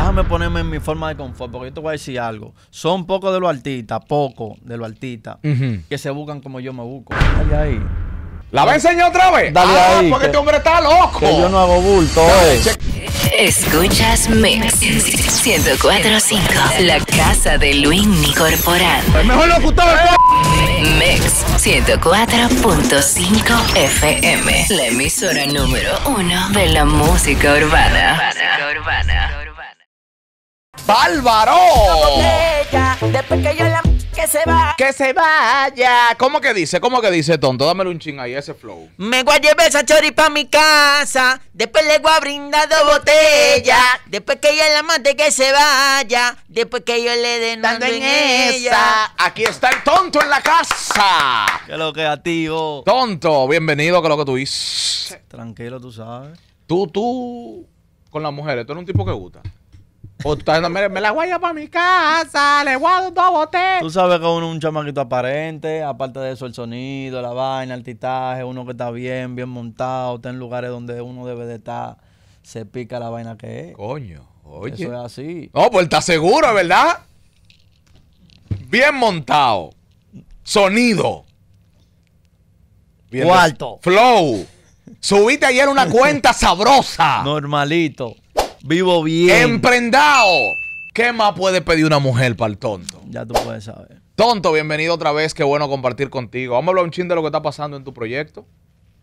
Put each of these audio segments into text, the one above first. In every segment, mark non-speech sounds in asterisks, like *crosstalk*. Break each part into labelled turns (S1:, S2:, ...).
S1: déjame ponerme en mi forma de confort, porque yo te voy a decir algo. Son pocos de los artistas, poco de los artistas, que se buscan como yo me busco. ahí. ¿La va a enseñar otra vez? Dale ah, Porque este hombre está loco. yo no hago bulto, eh. Escuchas
S2: Mix 1045, la casa de Luis Corporal. El mejor locutor Mix 104.5 FM, la emisora número uno de la música urbana.
S1: Música urbana. Bálvaro. después que que se va.
S2: Que se vaya. ¿Cómo que dice? ¿Cómo que dice, tonto? Dámelo un ching ahí, ese flow. Me
S1: voy a llevar esa chori a mi casa. Después le voy a brindar dos botellas. Después que ella la mate, que se vaya. Después que yo le den Dando en, ella. Aquí está el tonto en la casa. Que lo que a ti,
S2: Tonto, bienvenido, que lo que tú dices.
S1: Tranquilo, tú sabes.
S2: Tú, tú, con
S1: las mujeres, tú eres un tipo que gusta me la voy a para mi
S2: casa, le guado dos Tú
S1: sabes que uno es un chamaquito aparente, aparte de eso, el sonido, la vaina, el titaje, uno que está bien, bien montado, está en lugares donde uno debe de estar, se pica la vaina que es. Coño, oye. Eso es así.
S2: No, pues está seguro, ¿verdad? Bien montado. Sonido.
S1: Bien Cuarto.
S2: Flow. Subiste ayer una cuenta sabrosa. Normalito. Vivo bien. Emprendado. ¿Qué más puede pedir una mujer para el tonto? Ya tú puedes saber. Tonto, bienvenido otra vez. Qué bueno compartir contigo. Vamos a hablar un chin de lo que está pasando en tu proyecto.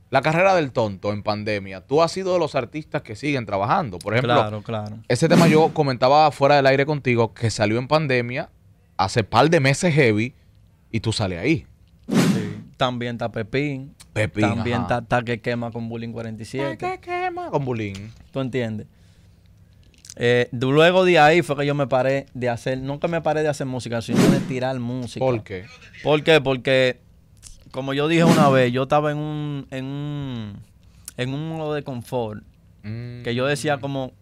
S2: La carrera del tonto en pandemia. Tú has sido de los artistas que siguen trabajando. Por ejemplo, claro, claro. ese tema yo comentaba fuera del aire contigo que salió en pandemia hace par de meses heavy y tú sales ahí.
S1: Sí. También está Pepín. Pepín. También está, que quema con Bullying 47. Que quema con Bullying. ¿Tú entiendes? Eh, luego de ahí fue que yo me paré de hacer, nunca me paré de hacer música, sino de tirar música. ¿Por qué? Porque, como yo dije una vez, yo estaba en un, en un, en modo de confort, mm. que yo decía como,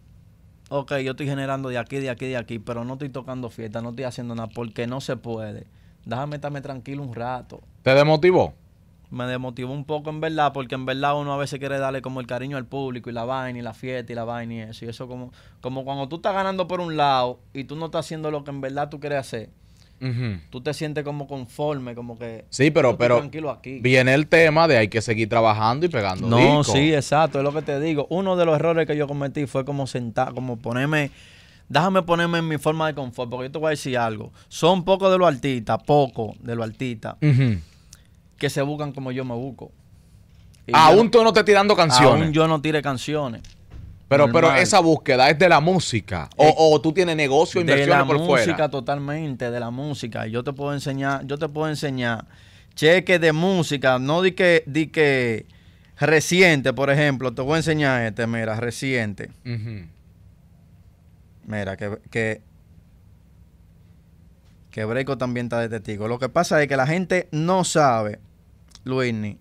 S1: ok, yo estoy generando de aquí, de aquí, de aquí, pero no estoy tocando fiesta, no estoy haciendo nada, porque no se puede. Déjame estarme tranquilo un rato.
S2: ¿Te demotivó?
S1: me desmotivó un poco en verdad, porque en verdad uno a veces quiere darle como el cariño al público y la vaina y la fiesta y la vaina y eso. Y eso como, como cuando tú estás ganando por un lado y tú no estás haciendo lo que en verdad tú quieres hacer. Tú te sientes como conforme, como que. Sí, pero, pero. Tranquilo aquí. Viene el tema de hay que seguir trabajando y pegando. No, sí, exacto, es lo que te digo. Uno de los errores que yo cometí fue como sentar, como ponerme. Déjame ponerme en mi forma de confort, porque yo te voy a decir algo. Son poco de lo artistas, poco de lo artistas que se buscan como yo me busco. aún tú no te tirando canciones. Aún yo no tire canciones. Pero, pero esa
S2: búsqueda es de la música. O,
S1: tú tienes negocio, inversiones por fuera. De la música totalmente, de la música. Yo te puedo enseñar, yo te puedo enseñar cheques de música. No di que, di reciente, por ejemplo. Te voy a enseñar este, mira, reciente. Mira, que, que, que Breco también está de testigo. Lo que pasa es que la gente no sabe Luisni,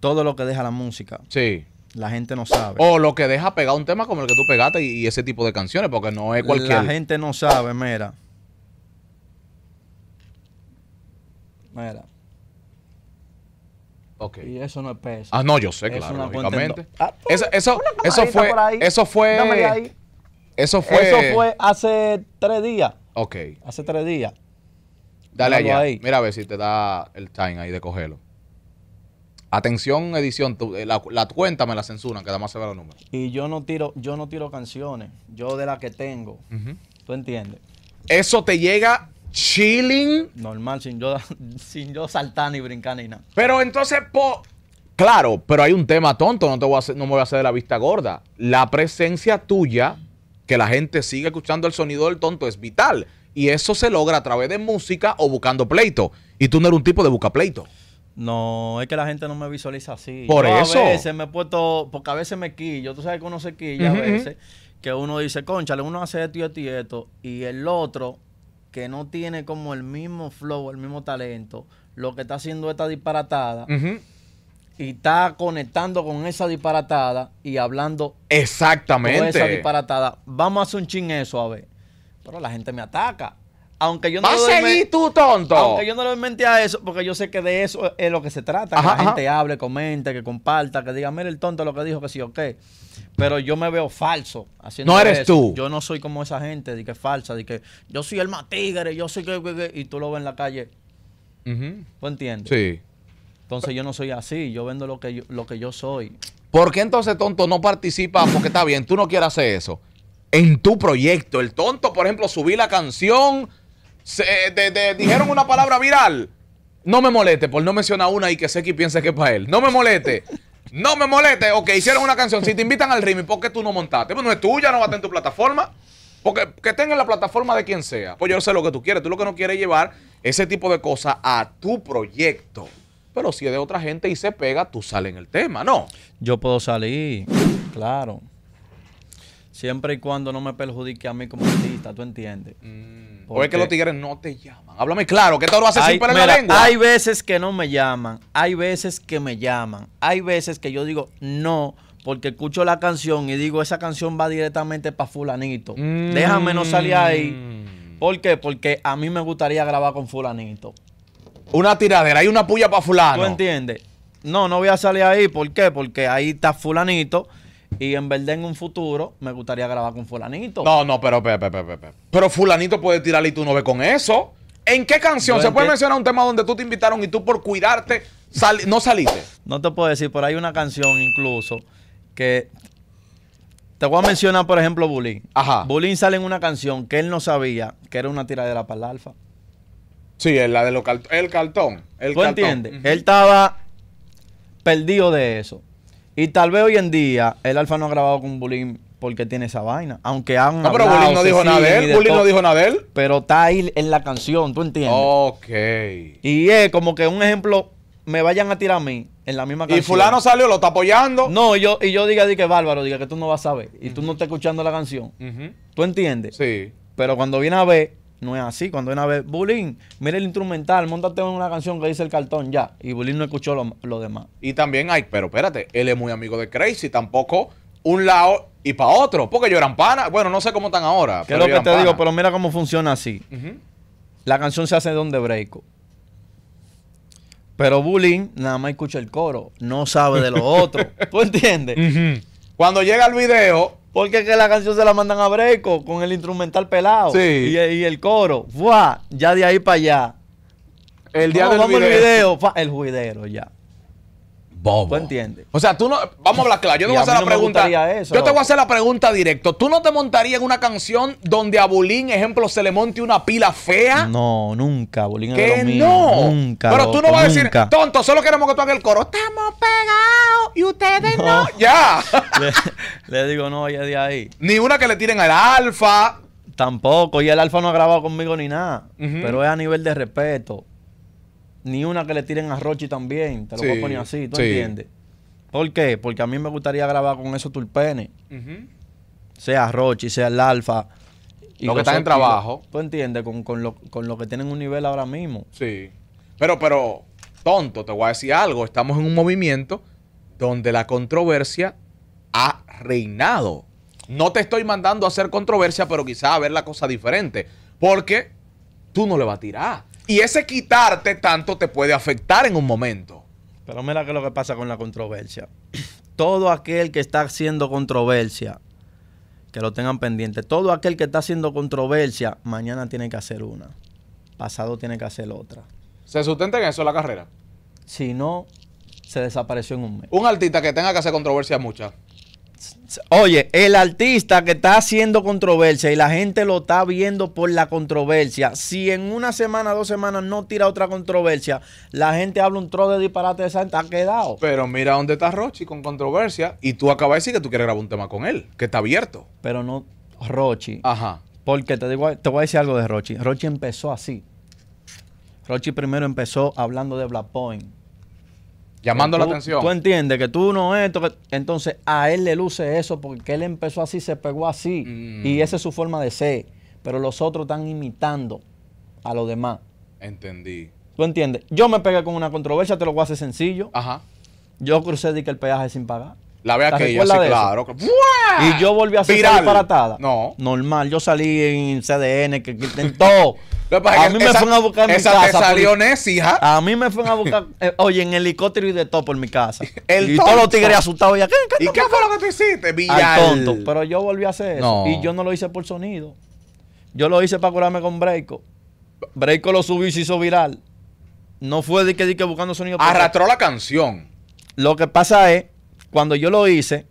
S1: todo lo que deja la música. Sí. La gente no sabe.
S2: O lo que deja pegar un tema como el que tú pegaste y, ese tipo de canciones, porque no es cualquier. La
S1: gente no sabe, mira. Mira. Ok Y eso no es peso. Ah, no, yo sé, eso claro, ah, eso, eso, fue, eso fue. Eso fue.
S2: Eso fue
S1: hace tres días. Ok. Hace tres días.
S2: Dale allá. Mira a ver si te da el time ahí de cogerlo. Atención, edición, eh,
S1: la, cuenta me la censuran, que además se ve los números. Y yo no tiro, yo no tiro canciones, yo de la que tengo. ¿Tú entiendes? Eso te llega chilling. Normal, sin yo, *laughs* sin yo saltar ni brincar ni nada.
S2: Pero entonces, po, claro, pero hay un tema tonto, no, no me voy a hacer de la vista gorda. La presencia tuya, que la gente sigue escuchando el sonido del tonto, es vital. Y eso se logra a través de música o buscando pleito. Y tú no eres un tipo de busca pleito.
S1: No, es que la gente no me visualiza así. Por eso. A veces me he puesto, porque a veces me quillo, tú sabes que uno se quilla a veces, que uno dice, conchale, uno hace esto y esto y esto, y el otro, que no tiene como el mismo flow, el mismo talento, lo que está haciendo esta disparatada, y está conectando con esa disparatada y hablando.
S2: Exactamente. Con esa
S1: disparatada. Vamos a hacer un ching eso, a ver. Pero la gente me ataca aunque yo no tonto. le mentí a eso, porque yo sé que de eso es lo que se trata. que la gente hable, comente, que comparta, que diga, mire el tonto lo que dijo, que sí o Pero yo me veo falso haciendo No eres tú. Yo no soy como esa gente de que es falsa, de que yo soy el más tigre, yo soy que, y tú lo ves en la calle. entiendes? Sí. Entonces yo no soy así, yo vendo lo que yo, lo que yo
S2: soy. ¿Por qué entonces tonto no participa? Porque está bien, tú no quieres hacer eso. En tu proyecto, el tonto, por ejemplo, subí la canción, se, eh, dijeron una palabra viral. No me moleste, por no mencionar una y que sé que piensa que es para él. No me moleste. No me moleste. Ok, hicieron una canción. Si te invitan al Rimi, ¿por qué tú no montaste? Pues no es tuya, no va a estar en tu plataforma. Porque que tenga la plataforma de quien sea. Pues yo sé lo que tú quieres. Tú lo que no quieres es llevar ese tipo de cosas a tu proyecto. Pero si es de otra gente y se pega, tú sales en el tema, ¿no?
S1: Yo puedo salir, claro. Siempre y cuando no me perjudique a mí como artista, ¿tú entiendes? Mm. Porque los tigres no te llaman. Háblame claro, que todo lo hace sin la lengua. Hay veces que no me llaman, hay veces que me llaman, hay veces que yo digo no, porque escucho la canción y digo, esa canción va directamente para fulanito. Déjame no salir ahí. Mm. ¿Por qué? Porque a mí me gustaría grabar con fulanito. Una tiradera, hay una puya para fulano. ¿Tú entiendes? No, no voy a salir ahí. ¿Por qué? Porque ahí está fulanito y en verdad en un futuro me gustaría grabar con fulanito. No, no, pero pero
S2: fulanito puede tirar y tú no ves con eso. ¿En qué canción? ¿Se puede mencionar un tema donde tú te invitaron y tú por cuidarte no saliste?
S1: No te puedo decir, pero hay una canción incluso que te voy a mencionar, por ejemplo, Bulín. Ajá. Bulín sale en una canción que él no sabía que era una tiradera para el alfa. Sí, es la de los
S2: el cartón.
S1: El ¿Tú cartón. entiendes? Él estaba perdido de eso. Y tal vez hoy en día el Alfa no ha grabado con Bulín porque tiene esa vaina. Aunque han. No, pero Bulín no dijo nada de él. Bulín no dijo nada de él. Pero está ahí en la canción, ¿tú entiendes? Ok. Y es como que un ejemplo me vayan a tirar a mí en la misma canción. Y fulano salió, lo está apoyando. No, y yo, y yo diga, que bárbaro, diga que tú no vas a ver. Y tú no estás escuchando la canción. ¿Tú entiendes? Sí. Pero cuando viene a ver, no es así. Cuando una vez, Bulín, mira el instrumental, montate una canción que dice el cartón ya. Y Bulín no escuchó lo, demás. Y también hay, pero espérate, él
S2: es muy amigo de Crazy, tampoco un lado y para otro, porque yo eran pana. Bueno, no sé cómo están
S1: ahora. es lo que te digo? Pero mira cómo funciona así. La canción se hace donde breako. Pero Bulín nada más escucha el coro, no sabe de lo otro. *laughs* ¿Tú entiendes? Cuando llega el video, porque es que la canción se la mandan a Breco con el instrumental pelado y, el coro. ¡Fua! Ya de ahí para allá. El día del El juidero ya. ¿Tú entiendes? O sea, tú no. Vamos a hablar claro. Yo te voy a hacer la pregunta. yo te voy a
S2: hacer la pregunta directo. ¿Tú no te montarías en una canción donde a Bolín, ejemplo, se le monte una pila fea?
S1: No, nunca, Bulín Que no. Nunca. Pero tú no vas a decir,
S2: tonto, solo queremos que tú hagas el coro. Estamos pegados y ustedes
S1: no. Ya. *laughs* le, digo, no, ya de ahí. Ni una que le tiren al alfa. Tampoco. Y el alfa no ha grabado conmigo ni nada. Pero es a nivel de respeto ni una que le tiren a Rochi también. Te lo voy a poner así, ¿tú entiendes? ¿Por qué? Porque a mí me gustaría grabar con esos tulpenes. pene Sea Rochi, sea el Alfa. lo que están en trabajo. ¿Tú entiendes? Con, lo, con lo que tienen un nivel ahora mismo. Sí.
S2: Pero, pero, tonto, te voy a decir algo. Estamos en un movimiento donde la controversia ha reinado. No te estoy mandando a hacer controversia, pero quizás a ver la cosa diferente. Porque tú no le vas a tirar. Y ese quitarte
S1: tanto te puede afectar en un momento. Pero mira que lo que pasa con la controversia. *clears throat* Todo aquel que está haciendo controversia, que lo tengan pendiente, todo aquel que está haciendo controversia, mañana tiene que hacer una. Pasado tiene que hacer otra.
S2: ¿Se sustenta en eso la carrera?
S1: Si no, se desapareció en un mes.
S2: Un artista que tenga que
S1: hacer controversia mucha. Oye, el artista que está haciendo controversia y la gente lo está viendo por la controversia. Si en una semana, dos semanas no tira otra controversia, la gente habla un tro de disparate de Santa, ha quedado. Pero mira dónde está Rochi con
S2: controversia y tú acabas de decir que tú quieres grabar un tema con él, que está abierto. Pero no Rochi.
S1: Ajá. Porque te, te voy a decir algo de Rochi. Rochi empezó así. Rochi primero empezó hablando de Black Point Llamando la atención. Tú entiendes que tú no esto. Entonces a él le luce eso porque él empezó así, se pegó así. Y mm. esa es su forma de ser. Pero los otros están imitando a los demás.
S2: Entendí.
S1: ¿Tú entiendes? Yo me pegué con una controversia, te lo voy a hacer sencillo. Ajá. Yo crucé de que el peaje es sin pagar. La vea que yo, sí, claro. Y yo volví a disparatada. No. Normal. Yo salí en CDN, que, que en todo. *laughs* a mí me fueron a buscar en mi casa. Te salió hija. A mí me fueron a buscar, oye, en helicóptero y de todo por mi casa. *laughs* El y todos los tigres asustados. qué, y qué fue lo que tú hiciste? Villano. tonto. Pero yo volví a hacer eso. Y yo no lo hice por sonido. Yo lo hice para curarme con Breiko. Breiko lo subió y se hizo viral. No fue de que, de buscando sonido. Arrastró la canción. Lo que pasa es, cuando yo lo hice,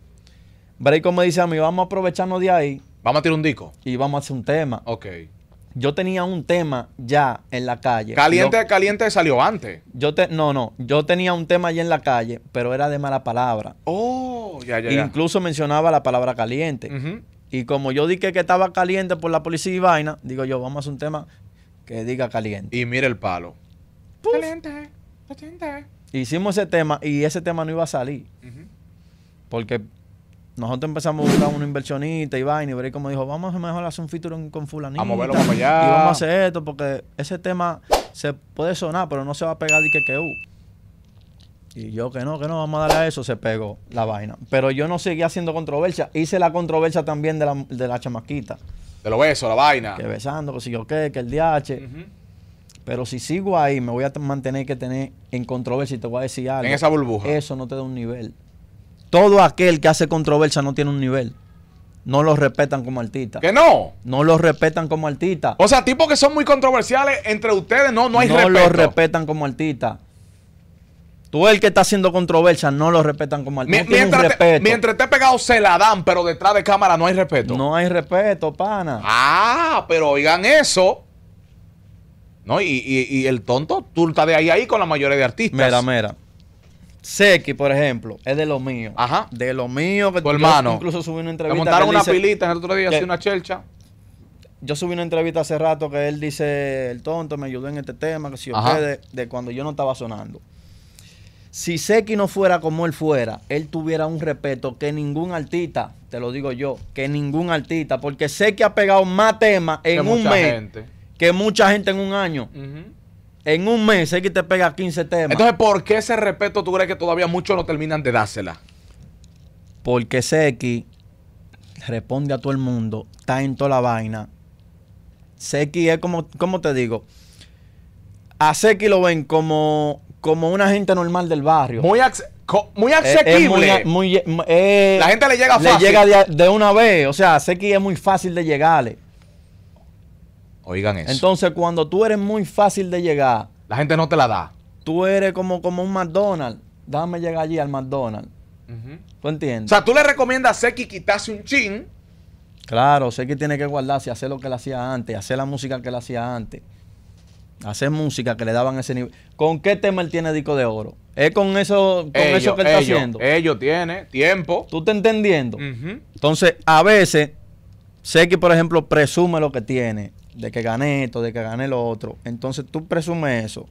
S1: Breiko me dice a mí, vamos a aprovecharnos de ahí. Vamos a tirar un disco. Y vamos a hacer un tema. Ok yo tenía un tema ya en la calle. Caliente, caliente salió antes. Yo te, no, no, yo tenía un tema ya en la calle, pero era de mala palabra.
S2: Oh,
S1: ya, ya. Incluso mencionaba la palabra caliente. Y como yo dije que estaba caliente por la policía y vaina, digo yo, vamos a hacer un tema que diga caliente. Y mire el palo.
S2: Caliente, caliente.
S1: Hicimos ese tema y ese tema no iba a salir. Porque nosotros empezamos a buscar un inversionista y vaina, y ver como dijo, vamos a mejor hacer un feature con fulanito. Vamos a verlo para Y vamos a hacer esto, porque ese tema se puede sonar, pero no se va a pegar de que que uh. Y yo que no, que no, vamos a darle a eso, se pegó la vaina. Pero yo no seguía haciendo controversia. Hice la controversia también de la, de chamaquita. De los besos, la vaina. Que besando, que si yo qué, que el DH. Pero si sigo ahí, me voy a mantener que tener en controversia y te voy a decir algo. En esa burbuja. Eso no te da un nivel todo aquel que hace controversia no tiene un nivel. No lo respetan como artista. ¿Que no? No lo respetan como artista. O sea, tipos que son muy controversiales entre ustedes, no, no hay respeto. No los respetan como artista. Tú el que está haciendo controversia, no lo respetan como artista. Mientras, Te, mientras pegado se la dan, pero detrás de cámara no hay respeto. No hay respeto, pana.
S2: Ah, pero oigan eso. ¿No? Y, el tonto, tú
S1: estás de ahí ahí con la mayoría de artistas. Mira, mira. Seki, por ejemplo, es de lo mío. Ajá. De lo mío. Que tu hermano. Incluso subí una entrevista. Le montaron una pilita el otro día, así una chelcha. Yo subí una entrevista hace rato que él dice, el tonto me ayudó en este tema, que si yo de, cuando yo no estaba sonando. Si Seki no fuera como él fuera, él tuviera un respeto que ningún artista, te lo digo yo, que ningún artista, porque Seki ha pegado más temas en un mes que mucha gente en un año. Ajá. En un mes hay te pega 15 temas. Entonces, ¿por qué ese respeto tú crees que todavía muchos no terminan de dársela? Porque Seki responde a todo el mundo, está en toda la vaina. Seki es como, ¿cómo te digo? A Seki lo ven como, como una gente normal del barrio. Muy, asequible. Eh, eh, la gente le llega fácil. Le llega de, de, una vez. O sea, Seki es muy fácil de llegarle. Oigan eso. Entonces, cuando tú eres muy fácil de llegar. La gente no te la da. Tú eres como, como un McDonald's. dame llegar allí al McDonald's. ¿Tú entiendes? O
S2: sea, tú le recomiendas a Seki quitarse un chin.
S1: Claro, Seki tiene que guardarse, hacer lo que él hacía antes, hacer la música que él hacía antes. Hacer música que le daban ese nivel. ¿Con qué tema él tiene disco de oro? Es con eso, que él está haciendo. Ellos tienen tiempo. ¿Tú estás entendiendo? Entonces, a veces, Seki, por ejemplo, presume lo que tiene de que gané esto, de que gané lo otro. Entonces tú presumes eso.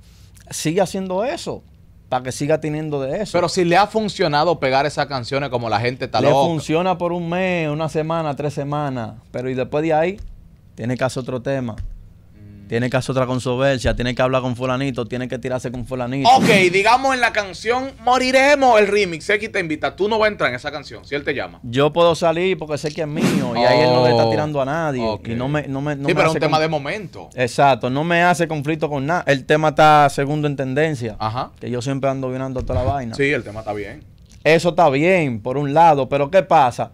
S1: Sigue haciendo eso para que siga teniendo de eso. Pero si le ha funcionado pegar esas canciones como la gente está le funciona por un mes, una semana, tres semanas, pero y después de ahí tiene que hacer otro tema. Tiene que hacer otra controversia, tiene que hablar con fulanito, tiene que tirarse con fulanito. Ok,
S2: digamos en la canción Moriremos,
S1: el remix, X te invita, tú no vas
S2: a entrar en esa canción, si él te llama.
S1: Yo puedo salir porque sé que es mío y ahí él no le está oh, tirando a nadie. Y no me, no me, no sí, pero es un tema de momento. Exacto, no me hace conflicto con nada. El tema está segundo en tendencia, que yo siempre ando vinando toda la vaina. Sí, el tema está bien. Eso está bien, por un lado, pero ¿qué pasa?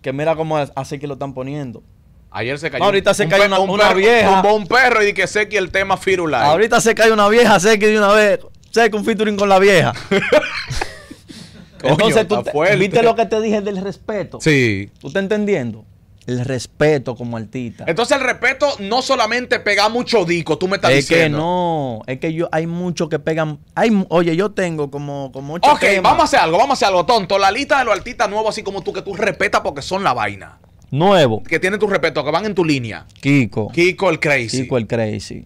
S1: Que mira cómo así que lo están poniendo.
S2: Ayer se cayó. ahorita se cayó una, vieja. un perro y dije que sé que el tema firula. Ahorita
S1: se cayó una vieja, sé que de una vez. Sé que un featuring con la vieja. *laughs* Entonces tú viste lo que te dije del respeto. Sí. ¿Tú estás entendiendo? El respeto como artista.
S2: Entonces el respeto no solamente pega mucho disco, tú me estás diciendo. Es que
S1: no, es que yo hay muchos que pegan. Hay, oye, yo tengo como, como ocho Ok,
S2: vamos a hacer algo, vamos a hacer algo, tonto. La lista de los artistas nuevos, así como tú, que tú respetas porque son la vaina
S1: nuevo. Que
S2: tiene tu respeto, que van en tu
S1: línea. Kiko. Kiko el Crazy. Kiko el Crazy.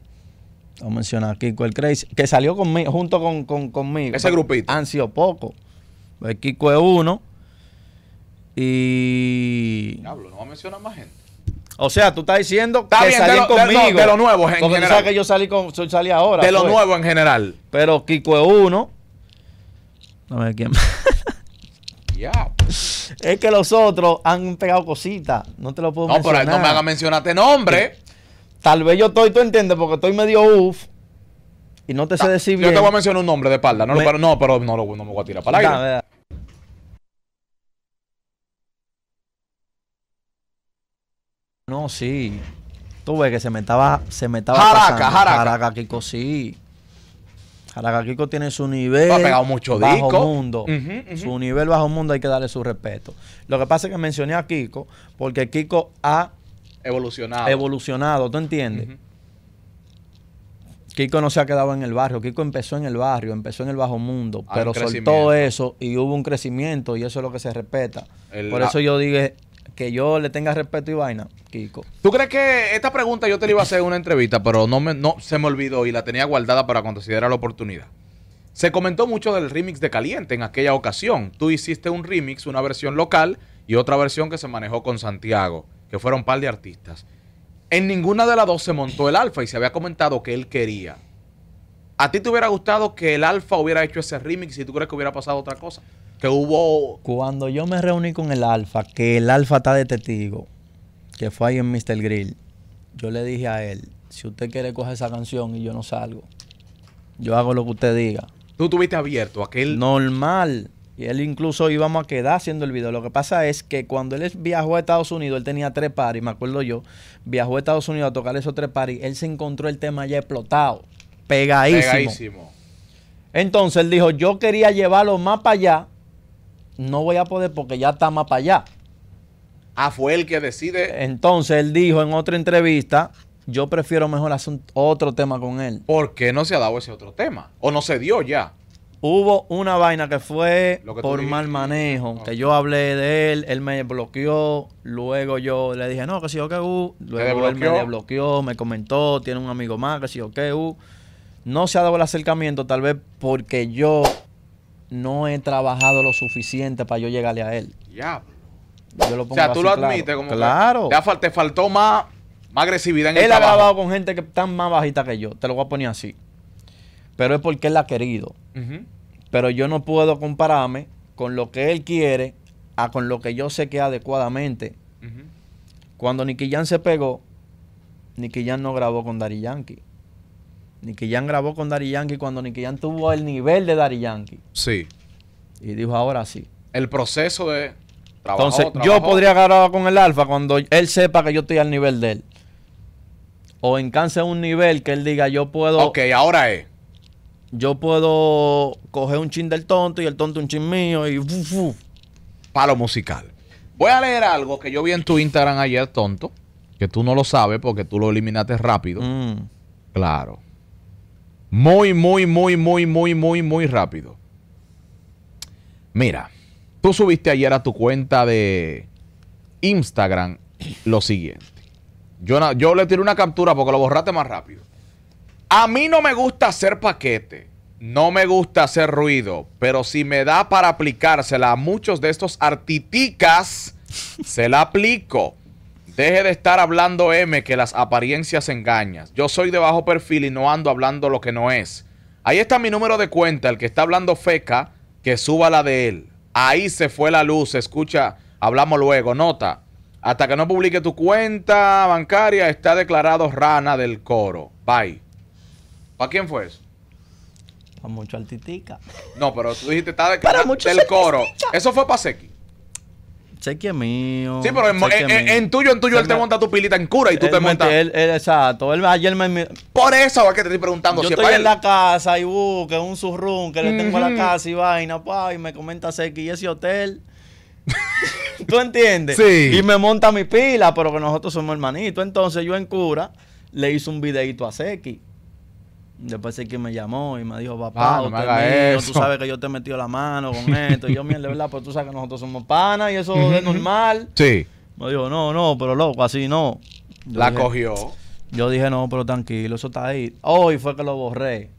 S1: Vamos a mencionar Kiko el Crazy, que salió junto con, conmigo. Ese grupito. Han sido pocos. Pues Kiko es uno. Y. Diablo, no va a mencionar más gente. O sea, tú estás diciendo que salí conmigo. De, de lo nuevo en general. Tú sabes que yo salí, con, salí ahora. De lo pues. nuevo en general. Pero Kiko es uno. No ver quién más. *laughs* Es que los otros han pegado cositas. No te lo puedo mencionar. No, pero no me hagan
S2: mencionarte nombre.
S1: Tal vez yo estoy, tú entiendes, porque estoy medio uff. Y no te sé
S2: decir yo te voy a mencionar un nombre de espalda. No, pero no pero no, no, me voy a tirar para allá.
S1: No, sí. Tú que se me estaba. Se me estaba. Jaraca, pasando. jaraca. Jaraca, Kiko, sí. Kiko tiene su nivel. bajo mundo. Su nivel bajo mundo hay que darle su respeto. Lo que pasa es que mencioné a Kiko, porque Kiko ha evolucionado. Evolucionado, ¿tú entiendes? Kiko no se ha quedado en el barrio. Kiko empezó en el barrio, empezó en el bajo mundo, pero soltó eso y hubo un crecimiento y eso es lo que se respeta. Por eso yo dije, que yo le tenga respeto y vaina, Kiko. ¿Tú crees
S2: que esta pregunta yo te la iba a hacer en una entrevista, pero no, me, no se me olvidó y la tenía guardada para cuando se diera la oportunidad? Se comentó mucho del remix de Caliente en aquella ocasión. Tú hiciste un remix, una versión local y otra versión que se manejó con Santiago, que fueron un par de artistas. En ninguna de las dos se montó el alfa y se había comentado que él quería. ¿A ti te hubiera gustado que el alfa hubiera hecho ese remix y tú crees que hubiera pasado otra cosa?
S1: hubo... Cuando yo me reuní con el Alfa, que el Alfa está de testigo, que fue ahí en Mr. Grill, yo le dije a él, si usted quiere coger esa canción y yo no salgo, yo hago lo que usted diga. ¿Tú tuviste abierto aquel...? Normal. Y él incluso íbamos a quedar haciendo el video. Lo que pasa es que cuando él viajó a Estados Unidos, él tenía tres paris, me acuerdo yo, viajó a Estados Unidos a tocar esos tres paris, él se encontró el tema ya explotado, pegadísimo. Pegadísimo. Entonces él dijo, yo quería llevarlo más para allá no voy a poder porque ya está más para allá. Ah, fue el que decide. Entonces él dijo en otra entrevista, yo prefiero mejor hacer otro tema con él. ¿Por qué no se ha dado ese otro tema? ¿O no se dio ya? Hubo una vaina que fue por mal manejo, ah, que yo hablé de él, él me bloqueó, luego yo le dije, no, que si yo que u, luego él me desbloqueó, me comentó, tiene un amigo más, que si yo que u. No se ha dado el acercamiento, tal vez porque yo no he trabajado lo suficiente para yo llegarle a él. Ya. Yo lo pongo o sea, tú lo admites claro. como claro. te faltó más,
S2: agresividad en el trabajo. Él ha grabado
S1: con gente que está más bajita que yo, te lo voy a poner así. Pero es porque él la ha querido. Pero yo no puedo compararme con lo que él quiere a con lo que yo sé que adecuadamente. Cuando Nicky Yan se pegó, Nicky Yan no grabó con Dari Yankee. Nicky ya grabó con Dari Yankee cuando Nicky ya tuvo el nivel de Dari Yankee. Sí. Y dijo, ahora sí. El proceso de... Entonces, yo podría grabar con el Alfa cuando él sepa que yo estoy al nivel de él. O encance un nivel que él diga, yo puedo... Ok, ahora es. Yo puedo coger un chin del tonto y el tonto un chin mío y...
S2: Palo musical. Voy a leer algo que yo vi en tu Instagram ayer, tonto. Que tú no lo sabes porque tú lo eliminaste rápido. Mm. Claro. Muy, muy, muy, muy, muy, muy, muy rápido. Mira, tú subiste ayer a tu cuenta de Instagram lo siguiente. Yo, yo le tiré una captura porque lo borraste más rápido. A mí no me gusta hacer paquete, no me gusta hacer ruido, pero si me da para aplicársela a muchos de estos artiticas, se la aplico. Deje de estar hablando M que las apariencias engañas. Yo soy de bajo perfil y no ando hablando lo que no es. Ahí está mi número de cuenta, el que está hablando feca, que suba la de él. Ahí se fue la luz, escucha, hablamos luego, nota. Hasta que no publique tu cuenta bancaria, está declarado rana del coro. Bye. ¿Para quién fue eso? Para mucho altitica. No, pero tú dijiste está declarado del coro. Eso fue para Seki
S1: es mío. Sí, pero en, tuyo, en tuyo, él, te monta tu pilita en cura y tú te montas. exacto. ayer me. Por eso es que te estoy preguntando. Yo estoy en la casa y busque un surroom que le tengo a la casa y vaina, y me comenta Sequi y ese hotel. *laughs* ¿Tú entiendes? Sí. Y me monta mi pila, pero que nosotros somos hermanitos. Entonces yo en cura le hice un videito a Sequi Después sé que me llamó y me dijo, papá, ah, tú sabes que yo te he metido la mano con *laughs* esto. yo, mierda, verdad, pues tú sabes que nosotros somos panas y eso es normal. Sí. Me dijo, no, no, pero loco, así no. la cogió. Yo dije, no, pero tranquilo, eso está ahí. Hoy fue que lo borré.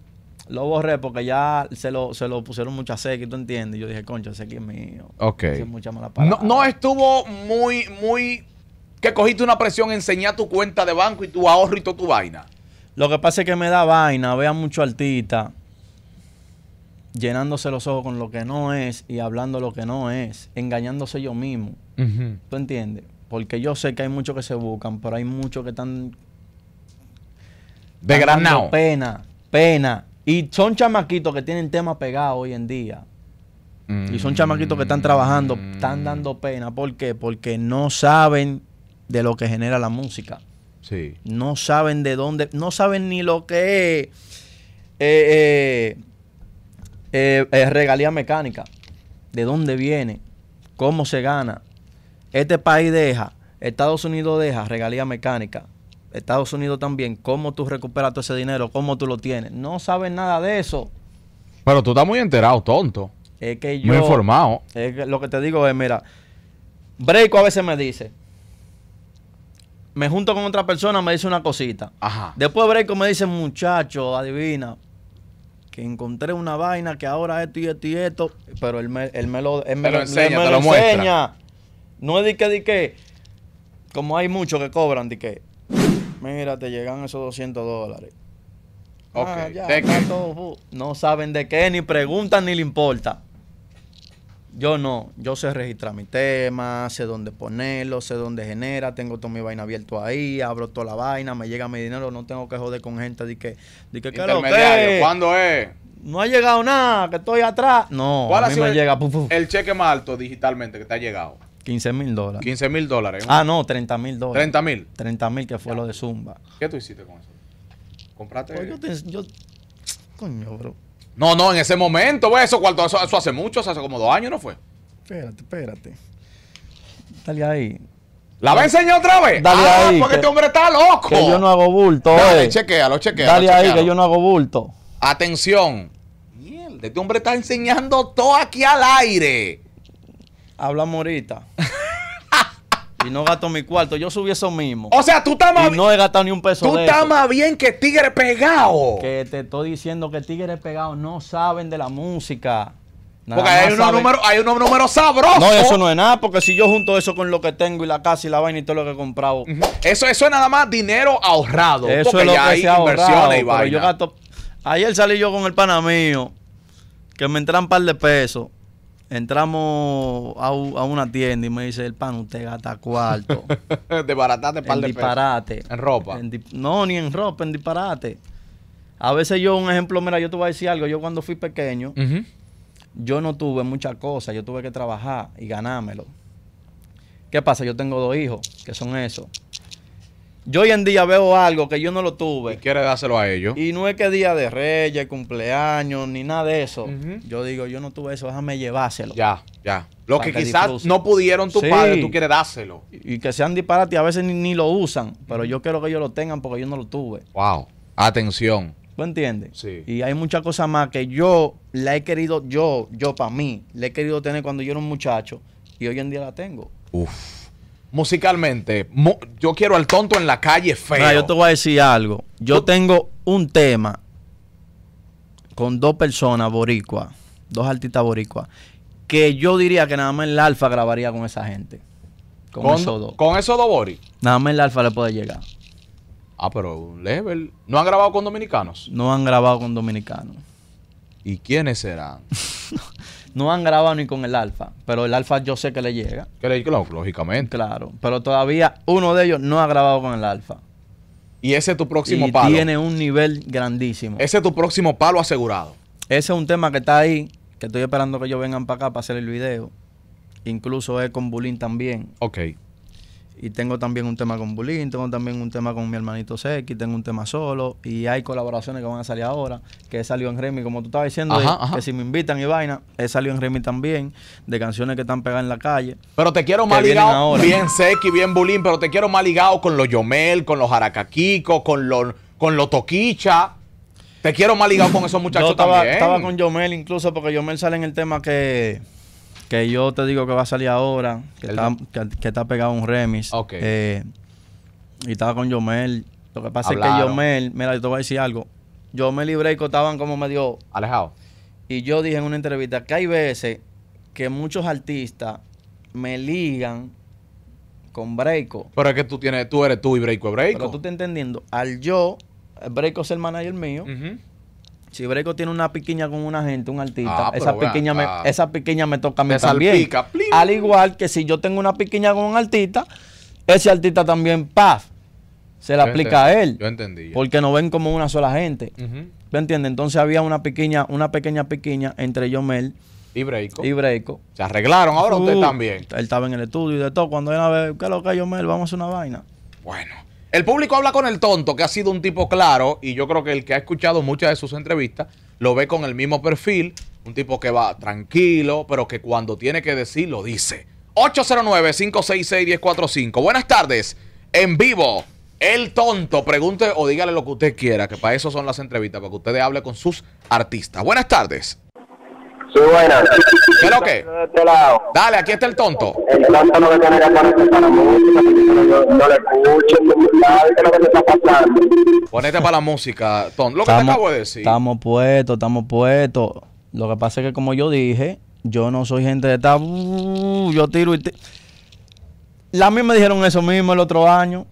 S1: Lo borré porque ya se lo, se lo pusieron mucha seca y tú entiendes. Yo dije, concha, ese que es mío. Ok. no, no estuvo muy, muy... Que cogiste una presión, enseñar tu cuenta
S2: de banco y tu ahorro y toda tu vaina.
S1: Lo que pasa es que me da vaina, vea mucho artista llenándose los ojos con lo que no es y hablando lo que no es, engañándose yo mismo. ¿Tú entiendes? Porque yo sé que hay muchos que se buscan, pero hay muchos que están. De Pena, pena. Y son chamaquitos que tienen tema pegado hoy en día. Y son chamaquitos que están trabajando, están dando pena. ¿Por qué? Porque no saben de lo que genera la música. No saben de dónde, no saben ni lo que es eh, eh, eh, regalía mecánica, de dónde viene, cómo se gana. Este país deja, Estados Unidos deja regalía mecánica, Estados Unidos también, cómo tú recuperas todo ese dinero, cómo tú lo tienes. No saben nada de eso.
S2: Pero tú estás muy enterado, tonto.
S1: Es que yo. Muy informado. lo que te digo es, mira, Breco a veces me dice, me junto con otra persona, me dice una cosita. Ajá. Después como me dice, muchacho, adivina, que encontré una vaina que ahora esto y esto y esto, pero él me, lo, él me lo, enseña. No es de que, de que, como hay muchos que cobran, de que, mira, te llegan esos 200 dólares. ok ah, no saben de qué, ni preguntan, ni le importa. Yo no, yo sé registrar mi tema, sé dónde ponerlo, sé dónde genera, tengo toda mi vaina abierto ahí, abro toda la vaina, me llega mi dinero, no tengo que joder con gente de que, de que, Intermediario, eh, ¿cuándo es? No ha llegado nada, que estoy atrás.
S2: No, ¿Cuál me llega.
S1: El cheque más alto digitalmente que te ha llegado. 15 mil dólares. 15 mil dólares. ¿eh? Ah, no, 30 mil dólares. 30 mil. 30 mil que fue lo de Zumba.
S2: ¿Qué tú hiciste con eso? ¿Compraste?
S1: Pues coño, bro.
S2: No, no, en ese momento, pues, eso, eso, hace mucho, hace como dos años, ¿no fue?
S1: Espérate, espérate. Dale ahí. ¿La va a enseñar otra vez? Dale ah, ahí. porque este hombre está loco. Que yo no hago bulto. Dale, eh. chequealo, chequealo. Dale ahí, que yo no hago bulto.
S2: Atención.
S1: Mierda, este hombre está enseñando todo aquí al aire. Habla morita. *laughs* Y no gasto mi cuarto. Yo subí eso mismo. O sea, tú estás más bien. No he gastado ni un peso. Tú estás más bien que Tigre Pegado. Que te estoy diciendo que Tigre Pegado no saben de la música. porque hay unos, números, hay sabrosos. No, eso no es nada, porque si yo junto eso con lo que tengo y la casa y la vaina y todo lo que he comprado. eso, es nada más dinero ahorrado. Eso es lo que hay ahorrado, Yo Ayer salí yo con el pana mío, que me entran un par de pesos. Entramos a, una tienda y me dice, el pan, usted gasta cuarto. *laughs* de de disparate. En ropa. no, ni en ropa, en disparate. A veces yo, un ejemplo, mira, yo te voy a decir algo. Yo cuando fui pequeño, yo no tuve muchas cosas. Yo tuve que trabajar y ganármelo. ¿Qué pasa? Yo tengo dos hijos, que son esos. Yo hoy en día veo algo que yo no lo tuve. Y quiere dárselo a ellos. Y no es que día de reyes, cumpleaños, ni nada de eso. Yo digo, yo no tuve eso, déjame llevárselo. Ya, ya. Lo que, quizás no pudieron tu padre, tú quieres dárselo. Y, que sean disparates a veces ni, lo usan. Pero yo quiero que ellos lo tengan porque yo no lo tuve. Wow.
S2: Atención.
S1: ¿Tú entiendes? Sí. Y hay muchas cosas más que yo la he querido, yo, yo para mí, le he querido tener cuando yo era un muchacho. Y hoy en día la tengo. Uf musicalmente, yo quiero al tonto en la calle feo. yo te voy a decir algo. Yo tengo un tema con dos personas boricua, dos artistas boricuas que yo diría que nada más el Alfa grabaría con esa gente. Con, esos dos. Con esos dos boris Nada más el Alfa le puede llegar. Ah, pero un level. ¿No han grabado con dominicanos? No han grabado con dominicanos. ¿Y quiénes serán? *laughs* No han grabado ni con el Alfa, pero el Alfa yo sé que le llega. Que le claro, lógicamente. Claro, pero todavía uno de ellos no ha grabado con el Alfa. Y ese es tu próximo y palo. Tiene un nivel grandísimo. Ese es tu próximo palo asegurado. Ese es un tema que está ahí, que estoy esperando que ellos vengan para acá para hacer el video. Incluso es con Bulín también. Ok. Y tengo también un tema con Bulín, tengo también un tema con mi hermanito Seki, tengo un tema solo. Y hay colaboraciones que van a salir ahora, que he salido en Remy, como tú estabas diciendo, que si me invitan y vaina, he salido en Remy también, de canciones que están pegadas en la calle. Pero
S2: te quiero más ligado, bien Seki, bien Bulín, pero te quiero más ligado con los Yomel, con los
S1: Aracaquicos, con los, con los Toquicha. Te quiero más ligado con esos muchachos también. Estaba con Yomel incluso, porque Yomel sale en el tema que que yo te digo que va a salir ahora, que, está, que, pegado un remis Okay. Eh, y estaba con Yomel. Lo que pasa es que Yomel, mira, yo te voy a decir algo. Yomel y Breiko estaban como medio... Alejados. Y yo dije en una entrevista que hay veces que muchos artistas me ligan con Breiko. Pero es que tú tienes, tú eres tú
S2: y Breiko es Breiko. Pero tú
S1: te entendiendo, al yo, Breiko es el manager mío, si Breco tiene una piquiña con una gente, un artista, ah, esa, piquiña me, esa me toca a mí también. Al igual que si yo tengo una piquiña con un artista, ese artista también, paf, se la aplica a él. Yo entendí. Porque no ven como una sola gente. ¿Me entiendes? Entonces había una pequeña, una pequeña piquiña entre Yomel y Breco. Y Se arreglaron ahora usted también. Él estaba en el estudio y de todo. Cuando él a ver, ¿qué loca lo que Yomel? Vamos a hacer una vaina. Bueno. El público
S2: habla con el tonto, que ha sido un tipo claro, y yo creo que el que ha escuchado muchas de sus entrevistas lo ve con el mismo perfil, un tipo que va tranquilo, pero que cuando tiene que decir, lo dice. 809-566-1045. Buenas tardes, en vivo. El tonto, pregunte o dígale lo que usted quiera, que para eso son las entrevistas, para que usted hable con sus artistas. Buenas tardes. Sí, buena. ¿Qué que? Este Dale, aquí está el
S1: tonto. El no para
S2: la música, le lo que
S1: Ponete para la música, Ton. Lo que te acabo de decir. Estamos puestos, estamos puestos. Lo que pasa es que, como yo dije, yo no soy gente de tabú, yo tiro y La misma me dijeron eso mismo el otro año,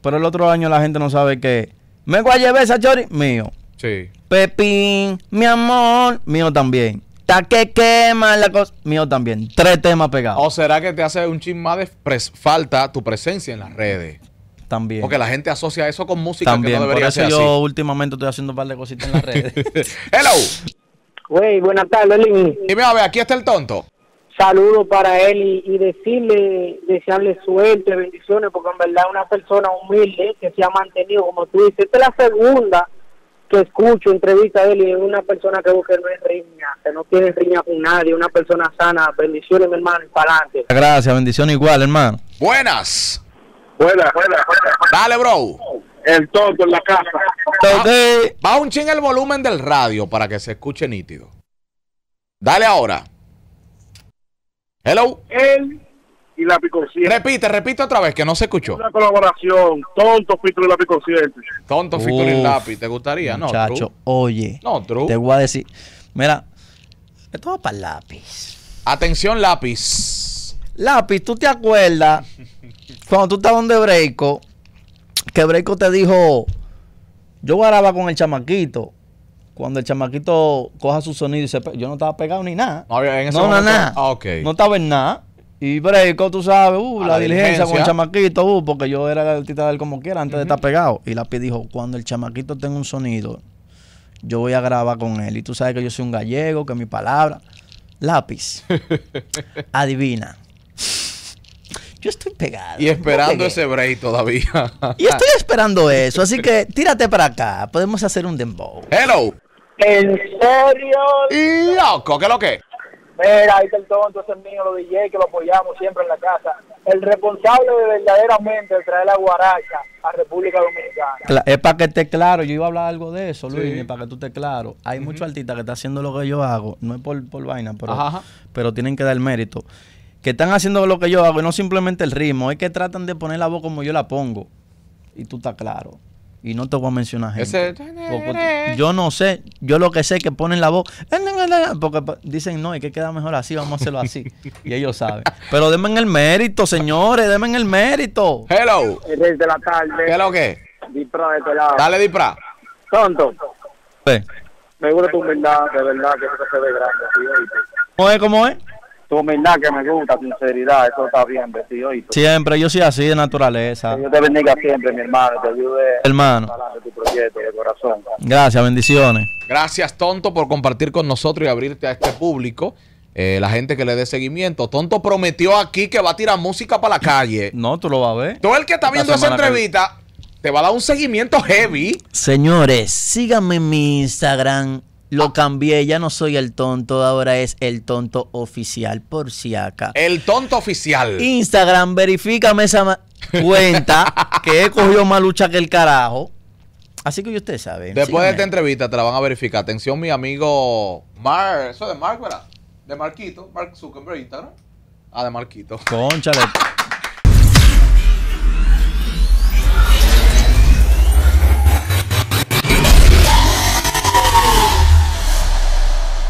S1: pero el otro año la gente no sabe que me voy llevar esa chori, mío. Sí. Pepín, mi amor, mío también. Está que quema la cosa. Mío también. Tres temas pegados. ¿O
S2: será que te hace un chin de falta tu presencia en las redes? También. Porque la gente asocia eso con música También. Por eso yo
S1: últimamente estoy haciendo un par de cositas en las redes. *laughs* ¡Hello! Güey, buenas tardes, y
S2: Dime, a ver, aquí está el tonto.
S1: Saludo para él y, decirle, desearle suerte, bendiciones, porque en verdad Es una persona humilde que se ha mantenido, como tú dices, esta es la segunda escucho entrevista de él y es una persona que busca no es riña, que no tiene riña con nadie, una persona sana. Bendiciones, hermano, para adelante. Gracias, bendición igual, hermano.
S2: Buenas. Buenas, buenas, buenas. Dale, bro. El tonto en la casa. va, un ching el volumen del radio para que se escuche nítido. Dale ahora. Hello. El y la Repite, repite otra vez, que no se escuchó. Una colaboración, Tonto, filtro y Lápiz Consciente Tonto, Fitur y Lápiz, ¿te gustaría? No, chacho
S1: oye. No, true. Te voy a decir, mira, esto va para lápiz.
S2: Atención, lápiz.
S1: Lápiz, ¿tú te acuerdas cuando tú estabas donde Breiko, que Breiko te dijo, yo grababa con el chamaquito, cuando el chamaquito coja su sonido y se... Yo no estaba pegado ni nada. No, en no, nada. Ah, no estaba en nada. Y Breco, tú sabes, uh, la, diligencia, con el chamaquito, uh, porque yo era el artista de él como quiera antes de estar pegado. Y Lápiz dijo, cuando el chamaquito tenga un sonido, yo voy a grabar con él. Y tú sabes que yo soy un gallego, que mi palabra... Lápiz, *laughs* adivina. Yo estoy pegado. Y esperando ese
S2: break todavía. *laughs* y estoy
S1: esperando eso, así que tírate para acá. Podemos hacer un dembow. Hello.
S2: En serio. Y loco, ¿qué lo que? Mira, ahí está el tonto, ese mío, lo DJ que lo apoyamos siempre en la casa. El responsable de verdaderamente traer la guaracha a República
S1: Dominicana. Es para que esté claro, yo iba a hablar algo de eso, Luis, para que tú estés claro. Hay muchos artistas que están haciendo lo que yo hago, no es por, por vaina, pero, pero tienen que dar mérito. Que están haciendo lo que yo hago, y no simplemente el ritmo, es que tratan de poner la voz como yo la pongo. Y tú estás claro y no te voy a mencionar gente. yo no sé, yo lo que sé es que ponen la voz, eh, porque dicen, no, es que queda mejor así, vamos a hacerlo así. *laughs* y ellos saben. Pero denme el mérito, señores, denme el mérito. Hello. Es de la tarde. ¿Qué es que? de este
S2: lado. Dale, Dipra. Tonto. Sí. Me gusta tu humildad,
S1: de verdad, que eso se ve grande. ¿Cómo es? ¿Cómo es? que me gusta, sinceridad, eso está bien, vestido. siempre, yo soy así de naturaleza. Que Dios te bendiga siempre, mi hermano, te
S2: ayude. Hermano. Gracias, bendiciones. Gracias, Tonto, por compartir con nosotros y abrirte a este público. Eh, la gente que le dé seguimiento. Tonto prometió aquí que va a tirar música para la calle. *laughs* No, tú lo vas a ver. Todo el que está viendo esa entrevista te va a dar un seguimiento heavy.
S1: Señores, síganme en mi Instagram, lo cambié, ya no soy el tonto, ahora es el tonto oficial, por si acá. El tonto oficial. Instagram, verifícame esa cuenta que he cogido más lucha que el carajo.
S2: Así que ustedes saben. Después de esta entrevista te la van a verificar. Atención, mi amigo Mar. Eso de Mark, ¿verdad? De Marquito, Mark Zuckerberg, Instagram. Ah, de Marquito.
S1: Conchale.